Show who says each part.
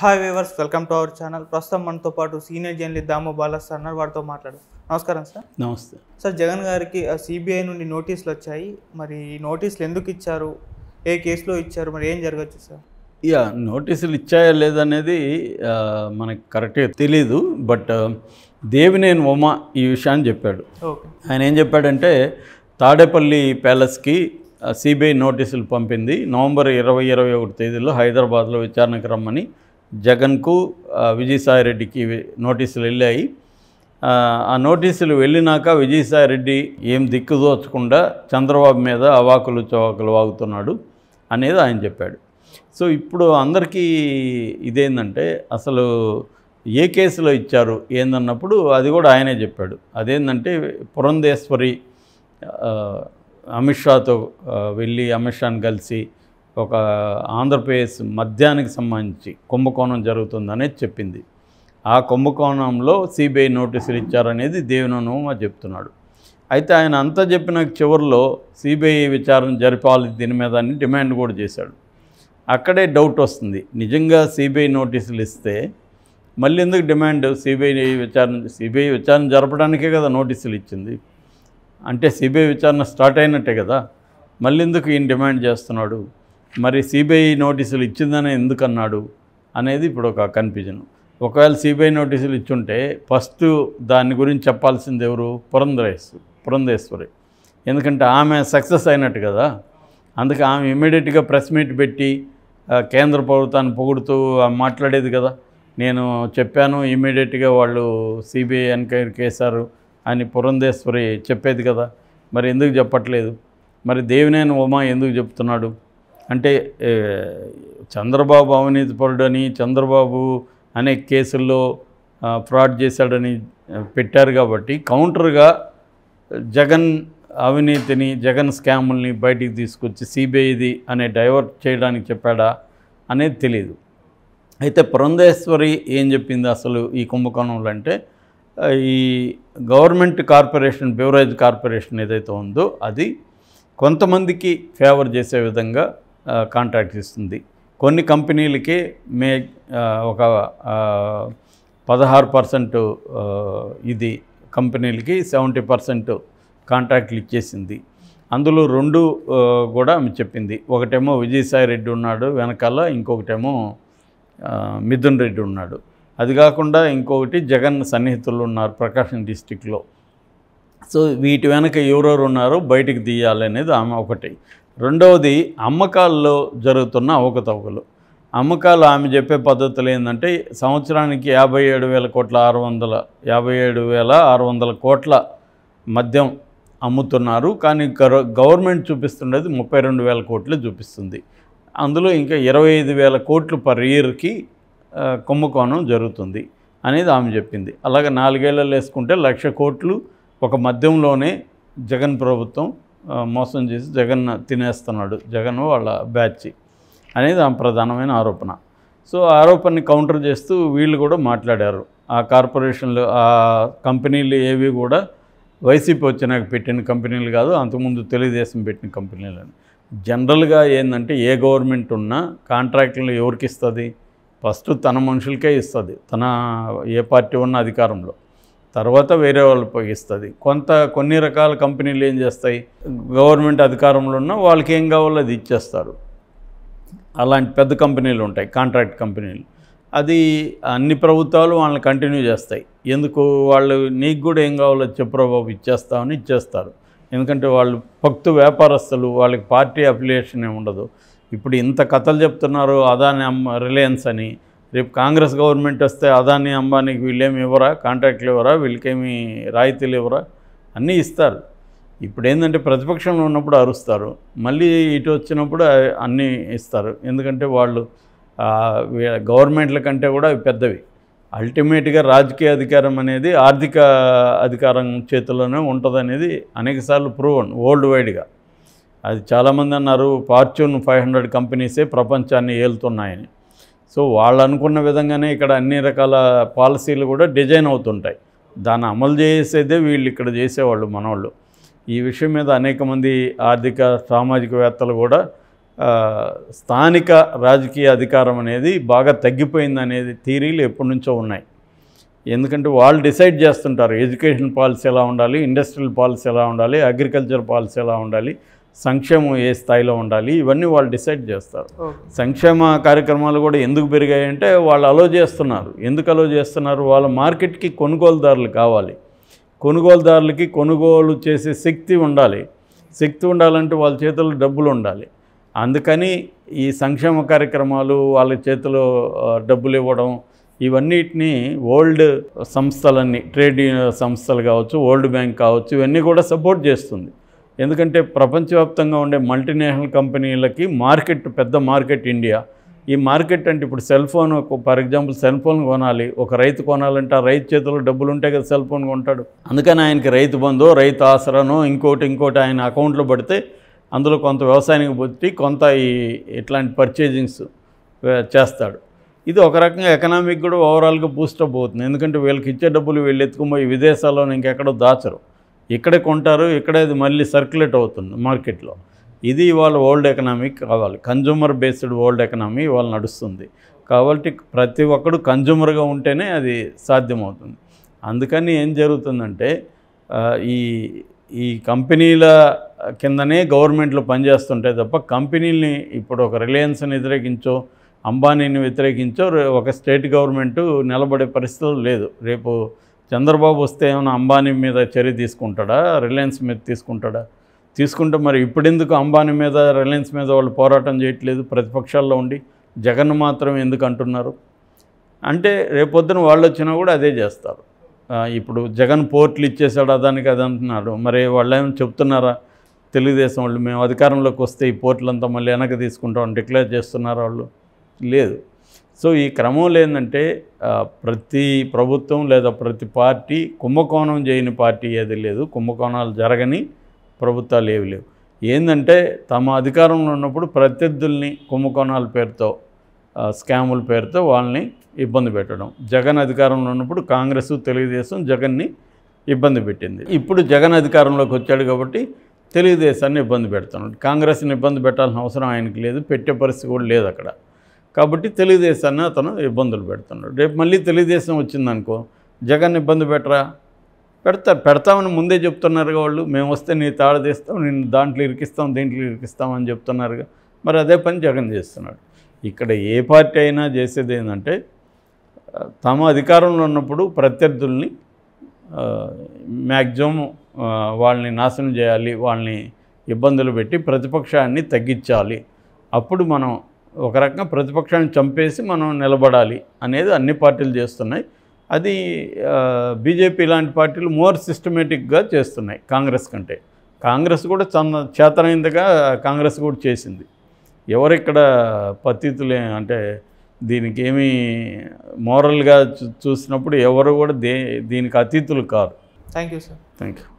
Speaker 1: hi viewers welcome to our channel ప్రస్తుతం మనతో పాటు senior journalist Damu Bala sir అన్నారు వారితో మాట్లాడు నమస్కారం సార్ నమస్తే సార్ జగన్ గారికి సిబిఐ నుండి నోటీసులు వచ్చాయి మరి నోటీసులు ఎందుకు ఇచ్చారు ఏ కేసులో ఇచ్చారు మరి ఏం జరగచ్చు సార్ యా నోటీసులు ఇచ్చాయా లేదనేది మనకు కరెక్ట్గా తెలీదు బట్ దేవినేని ఉమ ఈ విషయాన్ని చెప్పాడు ఆయన ఏం చెప్పాడంటే తాడేపల్లి ప్యాలెస్కి సిబిఐ నోటీసులు పంపింది నవంబర్ ఇరవై ఇరవై ఒకటి తేదీలో హైదరాబాద్లో విచారణకు రమ్మని జగన్కు విజయసాయిరెడ్డికి నోటీసులు వెళ్ళాయి ఆ నోటీసులు వెళ్ళినాక విజయసాయిరెడ్డి ఏం దిక్కుదోచకుండా చంద్రబాబు మీద అవాకులు చవాకులు వాగుతున్నాడు అనేది ఆయన చెప్పాడు సో ఇప్పుడు అందరికీ ఇదేంటంటే అసలు ఏ కేసులో ఇచ్చారు ఏందన్నప్పుడు అది కూడా ఆయనే చెప్పాడు అదేంటంటే పురంధేశ్వరి అమిత్ షాతో వెళ్ళి అమిత్ షాను కలిసి ఒక ఆంధ్రప్రదేశ్ మద్యానికి సంబంధించి కుంభకోణం జరుగుతుందనేది చెప్పింది ఆ కుంభకోణంలో సిబిఐ నోటీసులు ఇచ్చారనేది దేవినోనోమ చెప్తున్నాడు అయితే ఆయన అంతా చెప్పిన చివరిలో సిబిఐ విచారణ జరిపాలి దీని మీద అని డిమాండ్ కూడా చేశాడు అక్కడే డౌట్ వస్తుంది నిజంగా సిబిఐ నోటీసులు ఇస్తే మళ్ళీ ఎందుకు డిమాండ్ సిబిఐ విచారణ సిబిఐ విచారణ జరపడానికే కదా నోటీసులు ఇచ్చింది అంటే సిబిఐ విచారణ స్టార్ట్ అయినట్టే కదా మళ్ళీ ఎందుకు ఈయన డిమాండ్ చేస్తున్నాడు మరి సిబిఐ నోటీసులు ఎందుకు ఎందుకన్నాడు అనేది ఇప్పుడు ఒక కన్ఫ్యూజన్ ఒకవేళ సిబిఐ నోటీసులు ఇచ్చుంటే ఫస్ట్ దాని గురించి చెప్పాల్సింది ఎవరు పురంధరేశ్ పురంధేశ్వరి ఎందుకంటే ఆమె సక్సెస్ అయినట్టు కదా అందుకే ఆమె ఇమీడియట్గా ప్రెస్ మీట్ పెట్టి కేంద్ర ప్రభుత్వాన్ని పొగుడుతూ మాట్లాడేది కదా నేను చెప్పాను ఇమీడియట్గా వాళ్ళు సిబిఐ ఎన్క్వైరీ చేశారు అని పురంధేశ్వరి చెప్పేది కదా మరి ఎందుకు చెప్పట్లేదు మరి దేవినేని ఉమా ఎందుకు చెప్తున్నాడు అంటే చంద్రబాబు అవినీతి పరుడని చంద్రబాబు అనే కేసుల్లో ఫ్రాడ్ చేశాడని పెట్టారు కాబట్టి కౌంటర్గా జగన్ అవినీతిని జగన్ స్కాముల్ని బయటికి తీసుకొచ్చి సిబిఐది అనే డైవర్ట్ చేయడానికి చెప్పాడా అనేది తెలియదు అయితే పురంధేశ్వరి ఏం చెప్పింది అసలు ఈ కుంభకోణంలో అంటే ఈ గవర్నమెంట్ కార్పొరేషన్ బెవరేజ్ కార్పొరేషన్ ఏదైతే ఉందో అది కొంతమందికి ఫేవర్ చేసే విధంగా కాంట్రాక్ట్ ఇస్తుంది కొన్ని కంపెనీలకి మే ఒక పదహారు పర్సెంట్ ఇది కంపెనీలకి సెవెంటీ పర్సెంట్ కాంట్రాక్ట్లు ఇచ్చేసింది అందులో రెండు కూడా ఆమె చెప్పింది ఒకటేమో విజయసాయి రెడ్డి ఉన్నాడు వెనకాల ఇంకొకటేమో మిథున్ రెడ్డి ఉన్నాడు అది కాకుండా ఇంకొకటి జగన్ సన్నిహితులు ఉన్నారు ప్రకాశం డిస్టిక్లో సో వీటి వెనక ఎవరెవరు ఉన్నారో బయటికి తీయాలనేది ఆమె ఒకటి రెండవది అమ్మకాల్లో జరుగుతున్న అవకతవకలు అమ్మకాలు ఆమె చెప్పే పద్ధతులు ఏంటంటే సంవత్సరానికి యాభై ఏడు వేల కోట్ల ఆరు వందల యాభై ఏడు వేల ఆరు వందల కోట్ల మద్యం అమ్ముతున్నారు కానీ గవర్నమెంట్ చూపిస్తుండేది ముప్పై రెండు వేల కోట్లు చూపిస్తుంది అందులో ఇంకా ఇరవై ఐదు వేల కోట్లు పర్ ఇయర్కి కుంభకోణం జరుగుతుంది అనేది ఆమె చెప్పింది అలాగే నాలుగేళ్లలో వేసుకుంటే లక్ష కోట్లు ఒక మద్యంలోనే జగన్ ప్రభుత్వం మోసం చేసి జగన్ తినేస్తున్నాడు జగన్ వాళ్ళ బ్యాచ్ అనేది ఆ ప్రధానమైన ఆరోపణ సో ఆరోపణని కౌంటర్ చేస్తూ వీళ్ళు కూడా మాట్లాడారు ఆ కార్పొరేషన్లు ఆ కంపెనీలు ఏవి కూడా వైసీపీ వచ్చినాక పెట్టిన కంపెనీలు కాదు అంతకుముందు తెలుగుదేశం పెట్టిన కంపెనీలు అని జనరల్గా ఏంటంటే ఏ గవర్నమెంట్ ఉన్నా కాంట్రాక్టులు ఎవరికి ఇస్తుంది ఫస్ట్ తన మనుషులకే ఇస్తుంది తన ఏ పార్టీ ఉన్న అధికారంలో తర్వాత వేరే వాళ్ళు పొగిస్తుంది కొంత కొన్ని రకాల కంపెనీలు ఏం చేస్తాయి గవర్నమెంట్ అధికారంలో ఉన్న వాళ్ళకి ఏం కావాలో అది ఇచ్చేస్తారు అలాంటి పెద్ద కంపెనీలు ఉంటాయి కాంట్రాక్ట్ కంపెనీలు అది అన్ని ప్రభుత్వాలు వాళ్ళని కంటిన్యూ చేస్తాయి ఎందుకు వాళ్ళు నీకు కూడా ఏం కావాలో చెప్పురా బాబు ఇచ్చేస్తామని ఇచ్చేస్తారు ఎందుకంటే వాళ్ళు భక్తు వ్యాపారస్తులు వాళ్ళకి పార్టీ అఫిలియేషన్ ఏమి ఉండదు ఇప్పుడు ఇంత కథలు చెప్తున్నారు అదాని రిలయన్స్ అని రేపు కాంగ్రెస్ గవర్నమెంట్ వస్తే అదాని అంబానీకి వీళ్ళేమి ఇవ్వరా కాంట్రాక్ట్లు ఇవ్వరా వీళ్ళకేమి రాయితీలు ఇవ్వరా అన్నీ ఇస్తారు ఇప్పుడు ఏంటంటే ప్రతిపక్షంలో ఉన్నప్పుడు అరుస్తారు మళ్ళీ ఇటు వచ్చినప్పుడు అన్నీ ఇస్తారు ఎందుకంటే వాళ్ళు గవర్నమెంట్ల కంటే కూడా అవి పెద్దవి అల్టిమేట్గా రాజకీయ అధికారం అనేది ఆర్థిక అధికారం చేతిలోనే ఉంటుంది అనేది అనేకసార్లు ప్రూవన్ వరల్డ్ వైడ్గా అది చాలామంది అన్నారు ఫార్చ్యూన్ ఫైవ్ హండ్రెడ్ కంపెనీసే ప్రపంచాన్ని ఏలుతున్నాయని సో వాళ్ళు అనుకున్న విధంగానే ఇక్కడ అన్ని రకాల పాలసీలు కూడా డిజైన్ అవుతుంటాయి దాన్ని అమలు చేసేదే వీళ్ళు ఇక్కడ చేసేవాళ్ళు మనవాళ్ళు ఈ విషయం మీద అనేక మంది ఆర్థిక సామాజికవేత్తలు కూడా స్థానిక రాజకీయ అధికారం అనేది బాగా తగ్గిపోయింది అనేది థీరీలు ఎప్పటి నుంచో ఉన్నాయి ఎందుకంటే వాళ్ళు డిసైడ్ చేస్తుంటారు ఎడ్యుకేషన్ పాలసీ ఎలా ఉండాలి ఇండస్ట్రియల్ పాలసీ ఎలా ఉండాలి అగ్రికల్చర్ పాలసీ ఎలా ఉండాలి సంక్షేమం ఏ స్థాయిలో ఉండాలి ఇవన్నీ వాళ్ళు డిసైడ్ చేస్తారు సంక్షేమ కార్యక్రమాలు కూడా ఎందుకు పెరిగాయంటే వాళ్ళు అలో చేస్తున్నారు ఎందుకు అలో చేస్తున్నారు వాళ్ళ మార్కెట్కి కొనుగోలుదారులు కావాలి కొనుగోలుదారులకి కొనుగోలు చేసే శక్తి ఉండాలి శక్తి ఉండాలంటే వాళ్ళ చేతుల్లో డబ్బులు ఉండాలి అందుకని ఈ సంక్షేమ కార్యక్రమాలు వాళ్ళ చేతిలో డబ్బులు ఇవ్వడం ఇవన్నిటిని ఓల్డ్ సంస్థలన్నీ ట్రేడ్ సంస్థలు కావచ్చు ఓల్డ్ బ్యాంక్ కావచ్చు ఇవన్నీ కూడా సపోర్ట్ చేస్తుంది ఎందుకంటే ప్రపంచవ్యాప్తంగా ఉండే మల్టీనేషనల్ కంపెనీలకి మార్కెట్ పెద్ద మార్కెట్ ఇండియా ఈ మార్కెట్ అంటే ఇప్పుడు cell phone for example cell phone కొనాలి ఒక రైతు కొనాలంటే ఆ రైతు చేతిలో డబ్బులు ఉంటే కదా సెల్ ఫోన్ కొంటాడు అందుకని ఆయనకి రైతు బంధు రైతు ఆసరానో ఇంకోటి ఇంకోటి ఆయన అకౌంట్లో పడితే అందులో కొంత వ్యవసాయానికి పొత్తి కొంత ఈ ఇట్లాంటి పర్చేజింగ్స్ చేస్తాడు ఇది ఒక రకంగా ఎకనామిక్ కూడా ఓవరాల్గా బూస్టప్ అవుతుంది ఎందుకంటే వీళ్ళకి ఇచ్చే డబ్బులు వీళ్ళు ఎత్తుకుపోయి విదేశాల్లో ఇంకెక్కడో దాచరు ఇక్కడే కొంటారు ఇక్కడే అది మళ్ళీ సర్క్యులేట్ అవుతుంది మార్కెట్లో ఇది ఇవాళ ఓల్డ్ ఎకనామీ కావాలి కన్జ్యూమర్ బేస్డ్ వరల్డ్ ఎకనామీ ఇవాళ నడుస్తుంది కాబట్టి ప్రతి ఒక్కడు కన్జ్యూమర్గా ఉంటేనే అది సాధ్యమవుతుంది అందుకని ఏం జరుగుతుందంటే ఈ ఈ కంపెనీల కిందనే గవర్నమెంట్లు పనిచేస్తుంటాయి తప్ప కంపెనీల్ని ఇప్పుడు ఒక రిలయన్స్ని వ్యతిరేకించో అంబానీని వ్యతిరేకించో ఒక స్టేట్ గవర్నమెంట్ నిలబడే పరిస్థితులు లేదు రేపు చంద్రబాబు వస్తే ఏమైనా అంబానీ మీద చర్య తీసుకుంటాడా రిలయన్స్ మీద తీసుకుంటాడా తీసుకుంటే మరి ఇప్పుడెందుకు అంబానీ మీద రిలయన్స్ మీద వాళ్ళు పోరాటం చేయట్లేదు ప్రతిపక్షాల్లో ఉండి జగన్ మాత్రం ఎందుకు అంటున్నారు అంటే రేపొద్దున వాళ్ళు వచ్చినా కూడా అదే చేస్తారు ఇప్పుడు జగన్ పోర్ట్లు ఇచ్చేసాడు అదానికి అది అంటున్నాడు మరి వాళ్ళు ఏమైనా చెప్తున్నారా తెలుగుదేశం వాళ్ళు మేము అధికారంలోకి వస్తే ఈ పోర్ట్లంతా మళ్ళీ వెనక్కి తీసుకుంటామని డిక్లేర్ చేస్తున్నారా వాళ్ళు లేదు సో ఈ క్రమంలో ఏంటంటే ప్రతి ప్రభుత్వం లేదా ప్రతి పార్టీ కుంభకోణం చేయని పార్టీ ఏది లేదు కుంభకోణాలు జరగని ప్రభుత్వాలు ఏవి లేవు ఏంటంటే తమ అధికారంలో ఉన్నప్పుడు ప్రత్యర్థుల్ని కుంభకోణాల పేరుతో స్కాముల పేరుతో వాళ్ళని ఇబ్బంది పెట్టడం జగన్ అధికారంలో ఉన్నప్పుడు కాంగ్రెస్ తెలుగుదేశం జగన్ని ఇబ్బంది పెట్టింది ఇప్పుడు జగన్ అధికారంలోకి వచ్చాడు కాబట్టి తెలుగుదేశాన్ని ఇబ్బంది పెడుతున్నాడు కాంగ్రెస్ని ఇబ్బంది పెట్టాల్సిన అవసరం ఆయనకి లేదు పెట్టే పరిస్థితి కూడా లేదు అక్కడ కాబట్టి తెలుగుదేశాన్ని అతను ఇబ్బందులు పెడుతున్నాడు రేపు మళ్ళీ తెలుగుదేశం వచ్చిందనుకో జగన్ ఇబ్బంది పెట్టరా పెడతారు పెడతామని ముందే చెప్తున్నారుగా వాళ్ళు మేము వస్తే నీ తాళదీస్తాం నేను దాంట్లో ఇరికిస్తాం దీంట్లో ఇరికిస్తామని చెప్తున్నారుగా మరి అదే పని జగన్ చేస్తున్నాడు ఇక్కడ ఏ పార్టీ అయినా చేసేది ఏంటంటే తమ అధికారంలో ఉన్నప్పుడు ప్రత్యర్థుల్ని మ్యాక్సిమం వాళ్ళని నాశనం చేయాలి వాళ్ళని ఇబ్బందులు పెట్టి ప్రతిపక్షాన్ని తగ్గించాలి అప్పుడు మనం ఒక రకంగా ప్రతిపక్షాన్ని చంపేసి మనం నిలబడాలి అనేది అన్ని పార్టీలు చేస్తున్నాయి అది బీజేపీ లాంటి పార్టీలు మోర్ సిస్టమేటిక్గా చేస్తున్నాయి కాంగ్రెస్ కంటే కాంగ్రెస్ కూడా చంద చేతనైందిగా కాంగ్రెస్ కూడా చేసింది ఎవరిక్కడ పతితులే అంటే దీనికి ఏమీ మోరల్గా చూసినప్పుడు ఎవరు కూడా దే దీనికి అతీతులు కారు thank you sir thank you